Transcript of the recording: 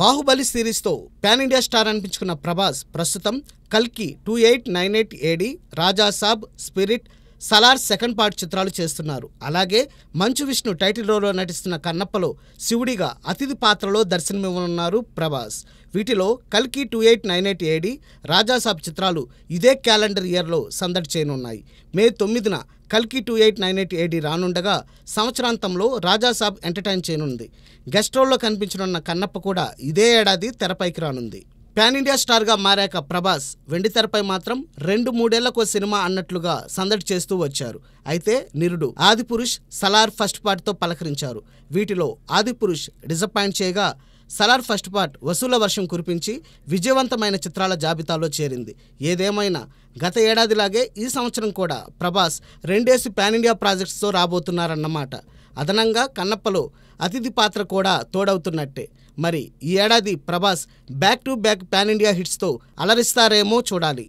బాహుబలి సిరీస్తో India star అనిపించుకున్న ప్రభాస్ ప్రస్తుతం కల్కి two eight nine eight AD Rajasaab Spirit Salaar second part చిత్రాలు చేస్తున్నారు అలాగే మంచు విష్ణు టైటిల్ రోల్లో నటిస్తున్న కన్నప్పలో శివుడిగా అతిథి పాత్రలో దర్శనమివ్వనున్నారు ప్రభాస్ వీటిలో కల్కి two eight nine eight AD Rajasaab చిత్రాలు ఇదే క్యాలెండర్ ఇయర్లో సందడి చేయనున్నాయి మే తొమ్మిదిన కల్కి two eight nine eight AD రానుండగా సంవత్సరాంతంలో రాజాసాబ్ ఎంటర్టైన్ చేయనుంది గెస్ట్ రోల్లో కనిపించనున్న కన్నప్ప కూడా ఇదే ఏడాది తెరపైకి రానుంది పాన్ ఇండియా స్టార్గా మారాక ప్రభాస్ వెండితెరపై మాత్రం రెండు మూడేళ్లకు సినిమా అన్నట్లుగా సందడి చేస్తూ వచ్చారు అయితే నిరుడు ఆదిపురుష్ సలార్ ఫస్ట్ పార్ట్తో పలకరించారు వీటిలో ఆదిపురుష్ డిసప్పాయింట్ చేయగా సలార్ ఫస్ట్ పార్ట్ వసూల వర్షం కురిపించి విజయవంతమైన చిత్రాల జాబితాలో చేరింది ఏదేమైనా గత ఏడాదిలాగే ఈ సంవత్సరం కూడా ప్రభాస్ రెండేసి పాన్ ఇండియా ప్రాజెక్ట్స్తో రాబోతున్నారన్నమాట అదనంగా కన్నప్పలో అతిథి పాత్ర కూడా తోడవుతున్నట్టే మరి ఈ ఏడాది Prabhas back to back pan India హిట్స్తో అలరిస్తారేమో చూడాలి